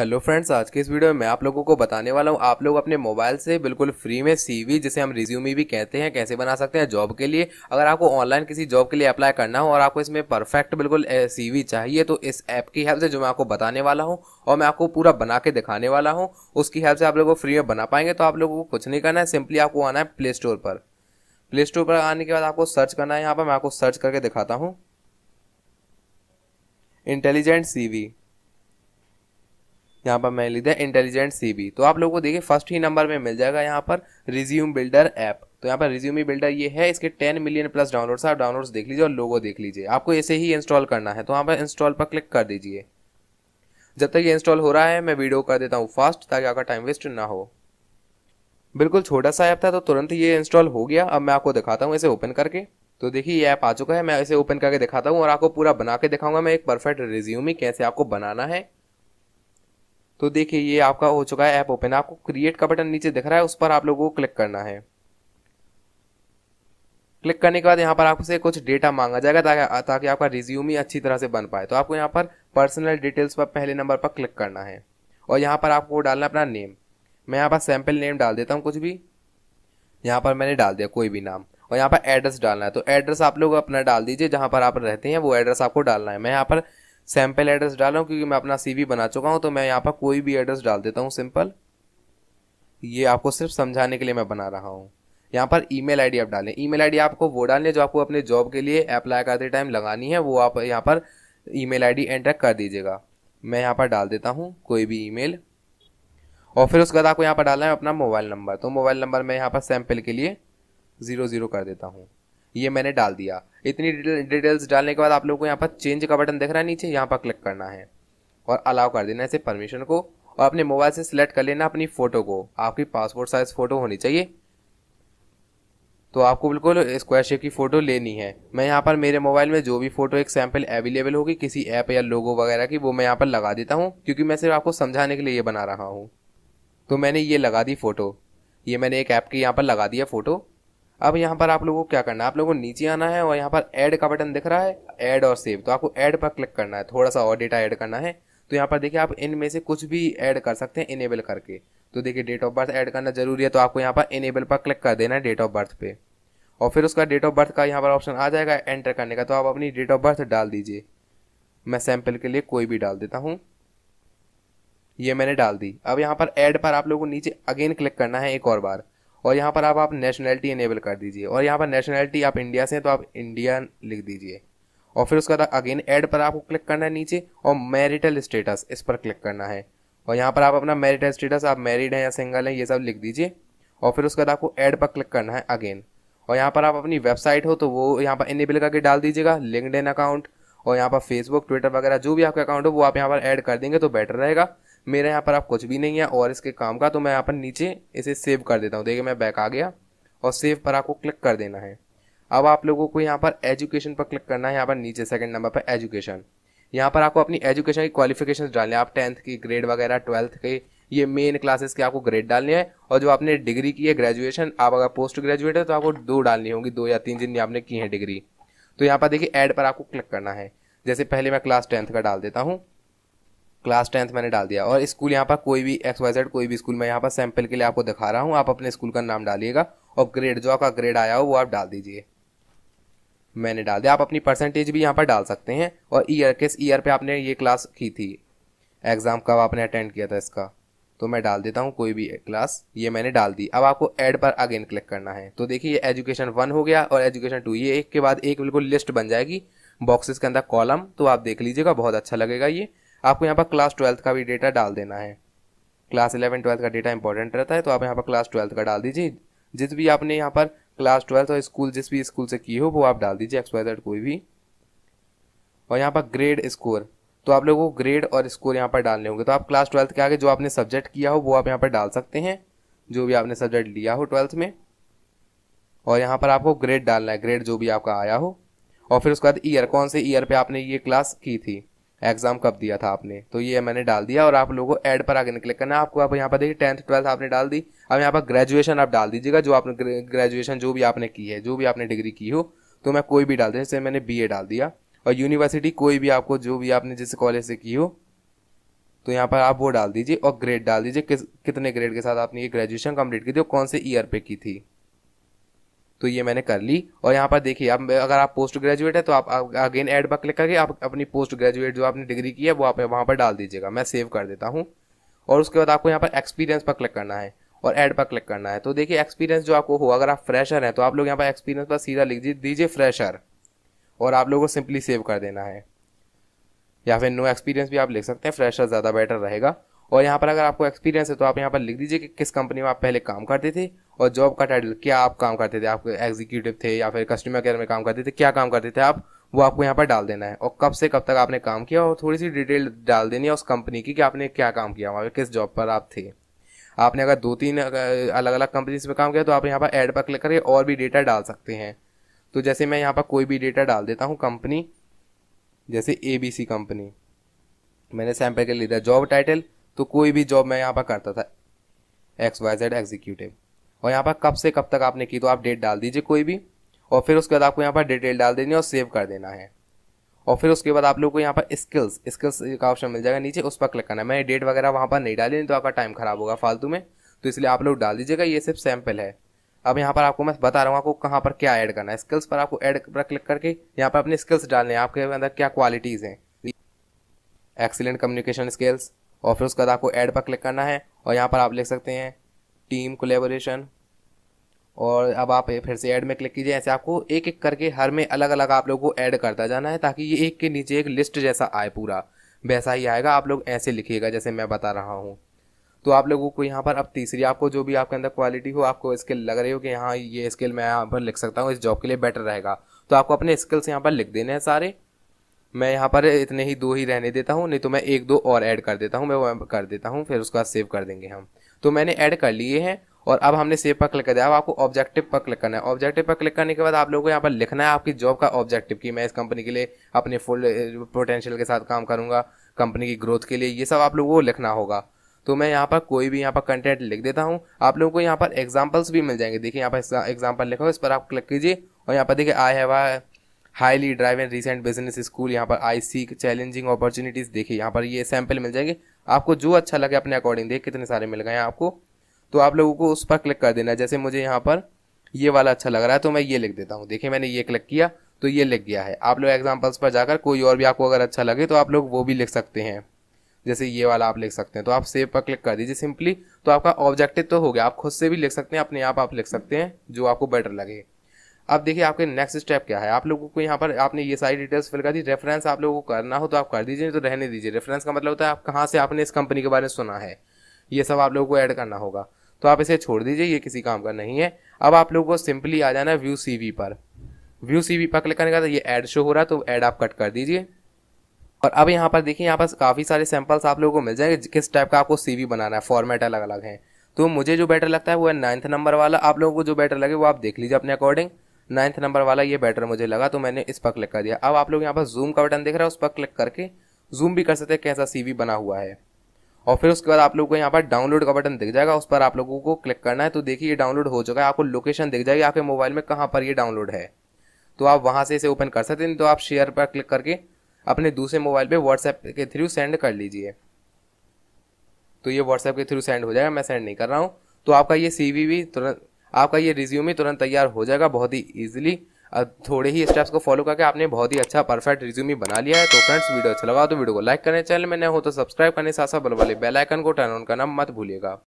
hello friends आज के इस वीडियो में मैं आप लोगों को बताने वाला हूँ आप लोग अपने मोबाइल से बिल्कुल फ्री में सीवी जिसे हम रिज्यूमी भी कहते हैं कैसे बना सकते हैं जॉब के लिए अगर आपको ऑनलाइन किसी जॉब के लिए अप्लाई करना हो और आपको इसमें परफेक्ट बिल्कुल सीवी चाहिए तो इस ऐप की हेल्प से जो मैं आपको बताने वाला हूँ और मैं आपको पूरा बना के दिखाने वाला हूँ उसकी हेल्प से आप लोगों को फ्री में बना पाएंगे तो आप लोगों को कुछ नहीं करना है सिंपली आपको आना है प्ले स्टोर पर प्ले स्टोर पर आने के बाद आपको सर्च करना है यहाँ पर मैं आपको सर्च करके दिखाता हूँ इंटेलिजेंट सीवी यहाँ पर मैंने लिख दिया इंटेलिजेंट सी तो आप लोगों को देखिए फर्स्ट ही नंबर में मिल जाएगा यहाँ पर रिज्यूम बिल्डर ऐप तो यहाँ पर रिज्यूमी बिल्डर ये है इसके 10 मिलियन प्लस डाउनलोड्स आप डाउनलोड्स देख लीजिए और लोगो देख लीजिए आपको ऐसे ही इंस्टॉल करना है तो यहाँ पर इंस्टॉल पर क्लिक कर दीजिए जब तक ये इंस्टॉल हो रहा है मैं वीडियो कर देता हूँ फास्ट ताकि आपका टाइम वेस्ट ना हो बिल्कुल छोटा सा ऐप था तो तुरंत ये इंस्टॉल हो गया अब मैं आपको दिखाता हूँ इसे ओपन करके तो देखिए ये ऐप आ चुका है मैं इसे ओपन करके दिखाता हूँ और आपको पूरा बना के दिखाऊंगा मैं एक परफेक्ट ही कैसे आपको बनाना है तो देखिए ये आपका हो चुका है ऐप ओपन आपको क्रिएट का बटन नीचे दिख रहा है उस पर आप लोगों को क्लिक करना है क्लिक करने के बाद यहाँ पर आपसे कुछ डेटा मांगा जाएगा ताकि ताकि आपका रिज्यूम ही अच्छी तरह से बन पाए तो आपको यहाँ पर पर्सनल डिटेल्स पर पहले नंबर पर क्लिक करना है और यहाँ पर आपको डालना अपना नेम मैं यहाँ पर सैम्पल नेम डाल देता हूँ कुछ भी यहाँ पर मैंने डाल दिया कोई भी नाम और यहाँ पर एड्रेस डालना है तो एड्रेस आप लोग अपना डाल दीजिए जहाँ पर आप रहते हैं वो एड्रेस आपको डालना है मैं यहाँ पर सैम्पल एड्रेस डाल रहा हूँ क्योंकि मैं अपना सीवी बना चुका हूँ तो मैं यहाँ पर कोई भी एड्रेस डाल देता हूँ सिंपल ये आपको सिर्फ समझाने के लिए मैं बना रहा हूँ यहाँ पर ईमेल आईडी आप डालें ईमेल आईडी आपको वो डालनी जो आपको अपने जॉब के लिए अप्लाई करते टाइम लगानी है वो आप यहाँ पर ईमेल आईडी एंटर कर दीजिएगा मैं यहाँ पर डाल देता हूँ कोई भी ईमेल और फिर उसके बाद आपको यहाँ पर डालना है अपना मोबाइल नंबर तो मोबाइल नंबर मैं यहाँ पर सैम्पल के लिए ज़ीरो ज़ीरो कर देता हूँ ये मैंने डाल दिया इतनी डिटेल्स डालने के बाद आप लोग को यहाँ पर चेंज का बटन दिख रहा है नीचे यहाँ पर क्लिक करना है और अलाउ कर देना इसे परमिशन को और अपने मोबाइल से सिलेक्ट कर लेना अपनी फ़ोटो को आपकी पासपोर्ट साइज़ फ़ोटो होनी चाहिए तो आपको बिल्कुल स्क्वायर शेप की फ़ोटो लेनी है मैं यहाँ पर मेरे मोबाइल में जो भी फ़ोटो एक सैम्पल अवेलेबल होगी किसी ऐप या लोगो वगैरह की वो मैं यहाँ पर लगा देता हूँ क्योंकि मैं सिर्फ आपको समझाने के लिए ये बना रहा हूँ तो मैंने ये लगा दी फ़ोटो ये मैंने एक ऐप की यहाँ पर लगा दिया फ़ोटो अब यहाँ पर आप लोगों को क्या करना है आप लोगों को नीचे आना है और यहाँ पर ऐड का बटन दिख रहा है ऐड और सेव तो आपको ऐड पर क्लिक करना है थोड़ा सा और डेटा ऐड करना है तो यहाँ पर देखिए आप इनमें से कुछ भी ऐड कर सकते हैं इनेबल करके तो देखिए डेट ऑफ बर्थ ऐड करना जरूरी है तो आपको यहाँ पर इनेबल पर क्लिक कर देना है डेट ऑफ बर्थ पे और फिर उसका डेट ऑफ बर्थ का यहाँ पर ऑप्शन आ जाएगा एंटर करने का तो आप अपनी डेट ऑफ बर्थ डाल दीजिए मैं सैम्पल के लिए कोई भी डाल देता हूँ ये मैंने डाल दी अब यहाँ पर ऐड पर आप लोगों को नीचे अगेन क्लिक करना है एक और बार और यहाँ पर आप आप नेशनैलिटी इनेबल कर दीजिए और यहाँ पर नेशनैलिटी आप इंडिया से हैं तो आप इंडिया लिख दीजिए और फिर उसके बाद अगेन एड पर आपको क्लिक करना है नीचे और मैरिटल स्टेटस इस पर क्लिक करना है और यहाँ पर आप अपना मैरिटल स्टेटस आप मैरिड हैं या सिंगल हैं ये सब लिख दीजिए और फिर उसके बाद आपको एड पर क्लिक करना है अगेन और यहाँ पर आप अपनी वेबसाइट हो तो वो यहाँ पर इनेबल करके डाल दीजिएगा लिंकड अकाउंट और यहाँ पर फेसबुक ट्विटर वगैरह जो भी आपका अकाउंट हो वो आप यहाँ पर ऐड कर देंगे तो बेटर रहेगा मेरे यहाँ पर आप कुछ भी नहीं है और इसके काम का तो मैं यहाँ पर नीचे इसे सेव कर देता हूँ देखिए मैं बैक आ गया और सेव पर आपको क्लिक कर देना है अब आप लोगों को यहाँ पर एजुकेशन पर क्लिक करना है यहाँ पर नीचे सेकंड नंबर पर एजुकेशन यहाँ पर आपको अपनी एजुकेशन की क्वालिफिकेशन डालने आप टेंथ की ग्रेड वगैरह ट्वेल्थ के ये मेन क्लासेस के आपको ग्रेड डालने हैं और जो आपने डिग्री की है ग्रेजुएशन आप अगर पोस्ट ग्रेजुएट है तो आपको दो डालनी होगी दो या तीन जिन आपने की है डिग्री तो यहाँ पर देखिए एड पर आपको क्लिक करना है जैसे पहले मैं क्लास टेंथ का डाल देता हूँ क्लास टेंथ मैंने डाल दिया और स्कूल यहाँ पर कोई भी एक्स वाई जेड कोई भी स्कूल मैं यहाँ पर सैंपल के लिए आपको दिखा रहा हूँ आप अपने स्कूल का नाम डालिएगा और ग्रेड जो आपका ग्रेड आया हो वो आप डाल दीजिए मैंने डाल दिया आप अपनी परसेंटेज भी यहाँ पर डाल सकते हैं और ईयर किस ईयर पर आपने ये क्लास की थी एग्ज़ाम कब आपने अटेंड किया था इसका तो मैं डाल देता हूँ कोई भी क्लास ये मैंने डाल दी अब आपको एड पर अगेन क्लिक करना है तो देखिए ये एजुकेशन वन हो गया और एजुकेशन टू ये एक के बाद एक बिल्कुल लिस्ट बन जाएगी बॉक्सेस के अंदर कॉलम तो आप देख लीजिएगा बहुत अच्छा लगेगा ये आपको यहाँ पर क्लास ट्वेल्थ का भी डेटा डाल देना है क्लास इलेवन ट्वेल्थ का डेटा इंपॉर्टेंट रहता है तो आप यहाँ पर क्लास ट्वेल्थ का डाल दीजिए जिस भी आपने यहाँ पर क्लास ट्वेल्थ और स्कूल जिस भी स्कूल से की हो वो आप डाल दीजिए एक्सपायर कोई भी और यहाँ पर ग्रेड स्कोर तो आप लोगों को ग्रेड और स्कोर यहाँ पर डालने होंगे तो आप क्लास ट्वेल्थ के आगे जो आपने सब्जेक्ट किया हो वो आप यहाँ पर डाल सकते हैं जो भी आपने सब्जेक्ट लिया हो ट्वेल्थ में और यहाँ पर आपको ग्रेड डालना है ग्रेड जो भी आपका आया हो और फिर उसके बाद ईयर कौन से ईयर पे आपने ये क्लास की थी एग्जाम कब दिया था आपने तो ये मैंने डाल दिया और आप लोगों को ऐड पर आगे क्लिक करना आपको आप यहाँ पर देखिए टेंथ ट्वेल्थ आपने डाल दी अब यहाँ पर ग्रेजुएशन आप डाल दीजिएगा जो आपने ग्रेजुएशन जो भी आपने की है जो भी आपने डिग्री की हो तो मैं कोई भी डाल दिया जैसे मैंने बी डाल दिया और यूनिवर्सिटी कोई भी आपको जो भी आपने जिस कॉलेज से की हो तो यहाँ पर आप वो डाल दीजिए और ग्रेड डाल दीजिए किस कितने ग्रेड के साथ आपने ये ग्रेजुएशन कंप्लीट की थी और कौन से ईयर पे की थी तो ये मैंने कर ली और यहाँ पर देखिए अब अगर आप पोस्ट ग्रेजुएट है तो आप अगेन एड पर क्लिक करके आप अपनी पोस्ट ग्रेजुएट जो आपने डिग्री की है वो आप वहाँ पर डाल दीजिएगा मैं सेव कर देता हूँ और उसके बाद आपको यहाँ पर एक्सपीरियंस पर क्लिक करना है और एड पर क्लिक करना है तो देखिए एक्सपीरियंस जो आपको हो अगर आप फ्रेशर हैं तो आप लोग यहाँ पर एक्सपीरियंस पर सीधा लिख दीजिए फ्रेशर और आप लोगों को सिंपली सेव कर देना है या फिर नो एक्सपीरियंस भी आप लिख सकते हैं फ्रेशर ज़्यादा बेटर रहेगा और यहाँ पर अगर आपको एक्सपीरियंस है तो आप यहाँ पर लिख दीजिए कि किस कंपनी में आप पहले काम करते थे और जॉब का टाइटल क्या आप काम करते थे आप एग्जीक्यूटिव थे या फिर कस्टमर केयर में काम करते थे क्या काम करते थे आप वो आपको यहाँ पर डाल देना है और कब से कब तक आपने काम किया और थोड़ी सी डिटेल डाल देनी है उस कंपनी की कि आपने क्या काम किया वहाँ पर किस जॉब पर आप थे आपने अगर दो तीन अलग अलग कंपनीज में काम किया तो आप यहाँ पर एड पर क्लिक करके और भी डेटा डाल सकते हैं तो जैसे मैं यहाँ पर कोई भी डेटा डाल देता हूँ कंपनी जैसे ए कंपनी मैंने सैम्पल के लिए जॉब टाइटल तो कोई भी जॉब मैं यहाँ पर करता था एक्स वाई जेड एग्जीक्यूटिव और यहाँ पर कब से कब तक आपने की तो आप डेट डाल दीजिए कोई भी और फिर उसके बाद आपको यहाँ पर डिटेल डाल देनी है और सेव कर देना है और फिर उसके बाद आप लोग को यहाँ पर स्किल्स स्किल्स का ऑप्शन मिल जाएगा नीचे उस पर क्लिक करना है मैंने डेट वगैरह वहाँ पर नहीं डाली नहीं तो आपका टाइम खराब होगा फालतू में तो इसलिए आप लोग डाल दीजिएगा ये सिर्फ सैम्पल है अब यहाँ पर आपको मैं बता रहा हूँ आपको कहाँ पर क्या ऐड करना है स्किल्स पर आपको ऐड पर क्लिक करके यहाँ पर अपने स्किल्स डालने हैं आपके अंदर क्या क्वालिटीज़ हैं एक्सीलेंट कम्युनिकेशन स्किल्स और फिर उसके बाद आपको ऐड पर क्लिक करना है और यहाँ पर आप लिख सकते हैं टीम कोलेबोरेशन और अब आप फिर से ऐड में क्लिक कीजिए ऐसे आपको एक एक करके हर में अलग अलग आप लोगों को ऐड करता जाना है ताकि ये एक के नीचे एक लिस्ट जैसा आए पूरा वैसा ही आएगा आप लोग ऐसे लिखिएगा जैसे मैं बता रहा हूँ तो आप लोगों को यहाँ पर अब तीसरी आपको जो भी आपके अंदर क्वालिटी हो आपको स्किल लग रही हो कि हाँ ये स्किल मैं यहाँ पर लिख सकता हूँ इस जॉब के लिए बेटर रहेगा तो आपको अपने स्किल्स यहाँ पर लिख देने हैं सारे मैं यहाँ पर इतने ही दो ही रहने देता हूँ नहीं तो मैं एक दो और ऐड कर देता हूँ मैं वो कर देता हूँ फिर उसके बाद सेव कर देंगे हम तो मैंने ऐड कर लिए हैं और अब हमने सेव पर क्लिक कर दिया अब आपको ऑब्जेक्टिव पर क्लिक करना है ऑब्जेक्टिव पर क्लिक करने के बाद आप लोगों को यहाँ पर लिखना है आपकी जॉब का ऑब्जेक्टिव कि मैं इस कंपनी के लिए अपने फुल पोटेंशियल के साथ काम करूँगा कंपनी की ग्रोथ के लिए ये सब आप लोगों को लिखना होगा तो मैं यहाँ पर कोई भी यहाँ पर कंटेंट लिख देता हूँ आप लोगों को यहाँ पर एग्जाम्पल्स भी मिल जाएंगे देखिए यहाँ पर एग्जाम्पल लिखा हो इस पर आप क्लिक कीजिए और यहाँ पर देखिए I have highly drive and recent business school यहाँ पर आई सी चैलेंजिंग अपॉर्चुनिटीज़ देखिए यहाँ पर ये सैम्पल मिल जाएंगे आपको जो अच्छा लगे अपने अकॉर्डिंग देख कितने सारे मिल गए आपको तो आप लोगों को उस पर क्लिक कर देना जैसे मुझे यहाँ पर ये वाला अच्छा लग रहा है तो मैं ये लिख देता हूँ देखिए मैंने ये क्लिक किया तो ये लिख गया है आप लोग एग्जाम्पल्स पर जाकर कोई और भी आपको अगर अच्छा लगे तो आप लोग वो भी लिख सकते हैं जैसे ये वाला आप लिख सकते हैं तो आप सेव पर क्लिक कर दीजिए सिंपली तो आपका ऑब्जेक्टिव तो हो गया आप खुद से भी लिख सकते हैं अपने आप आप लिख सकते हैं जो आपको बेटर लगे अब देखिए आपके नेक्स्ट स्टेप क्या है आप लोगों को यहाँ पर आपने ये सारी डिटेल्स फिल कर दी रेफरेंस आप लोगों को करना हो तो आप कर दीजिए तो रहने दीजिए रेफरेंस का मतलब होता है आप कहाँ से आपने इस कंपनी के बारे में सुना है ये सब आप लोगों को ऐड करना होगा तो आप इसे छोड़ दीजिए ये किसी काम का नहीं है अब आप लोगों को सिंपली आ जाना है व्यू सी पर व्यू सी पर क्लिक करने का ये एड शो हो रहा है तो एड आप कट कर दीजिए और अब यहाँ पर देखिए यहाँ पर काफ़ी सारे सैम्पल्स आप लोगों को मिल जाएंगे किस टाइप का आपको सी बनाना है फॉर्मेट अलग अलग है तो मुझे जो बेटर लगता है वो है नाइन्थ नंबर वाला आप लोगों को जो बेटर लगे वो आप देख लीजिए अपने अकॉर्डिंग नाइन्थ नंबर वाला ये बेटर मुझे लगा तो मैंने इस पर क्लिक कर दिया अब आप लोग यहाँ पर जूम का बटन देख रहे हैं उस पर क्लिक करके जूम भी कर सकते हैं कैसा सीवी बना हुआ है और फिर उसके बाद आप लोगों को यहाँ पर डाउनलोड का बटन दिख जाएगा उस पर आप लोगों को क्लिक करना है तो देखिए ये डाउनलोड हो चुका है आपको लोकेशन दिख जाएगी आपके मोबाइल में कहाँ पर ये डाउनलोड है तो आप वहाँ से इसे ओपन कर सकते हैं तो आप शेयर पर क्लिक करके अपने दूसरे मोबाइल पर व्हाट्सएप के थ्रू सेंड कर लीजिए तो ये व्हाट्सएप के थ्रू सेंड हो जाएगा मैं सेंड नहीं कर रहा हूँ तो आपका ये सी भी तुरंत आपका ये ही तुरंत तैयार हो जाएगा बहुत ही ईजिली थोड़े ही स्टेप्स को फॉलो करके आपने बहुत ही अच्छा परफेक्ट ही बना लिया है तो फ्रेंड्स वीडियो अच्छा लगा तो वीडियो को लाइक करें चैनल में नए हो तो सब्सक्राइब करने साथ साथ बल वाले बेल आइकन को टर्न ऑन करना मत भूलिएगा